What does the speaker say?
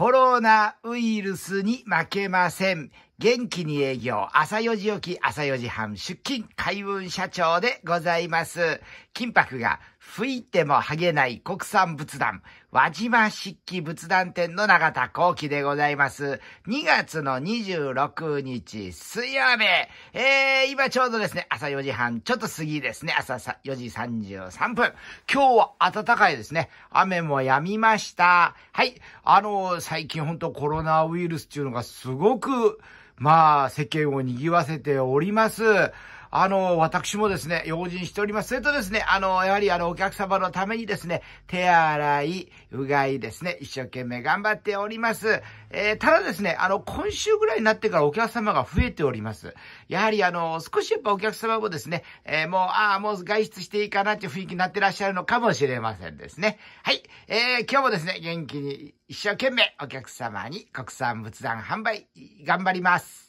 コロナウイルスに負けません。元気に営業、朝4時起き、朝4時半、出勤、海運社長でございます。金箔が吹いても剥げない国産仏壇、輪島漆器仏壇店の永田幸喜でございます。2月の26日水曜日、えー、今ちょうどですね、朝4時半、ちょっと過ぎですね、朝4時33分。今日は暖かいですね。雨も止みました。はい、あのー、最近本当コロナウイルスっていうのがすごく、まあ、世間を賑わせております。あの、私もですね、用心しております。それとですね、あの、やはりあの、お客様のためにですね、手洗い、うがいですね、一生懸命頑張っております。えー、ただですね、あの、今週ぐらいになってからお客様が増えております。やはりあの、少しやっぱお客様もですね、えー、もう、ああ、もう外出していいかなっていう雰囲気になってらっしゃるのかもしれませんですね。はい。えー、今日もですね、元気に一生懸命お客様に国産仏壇販売頑張ります。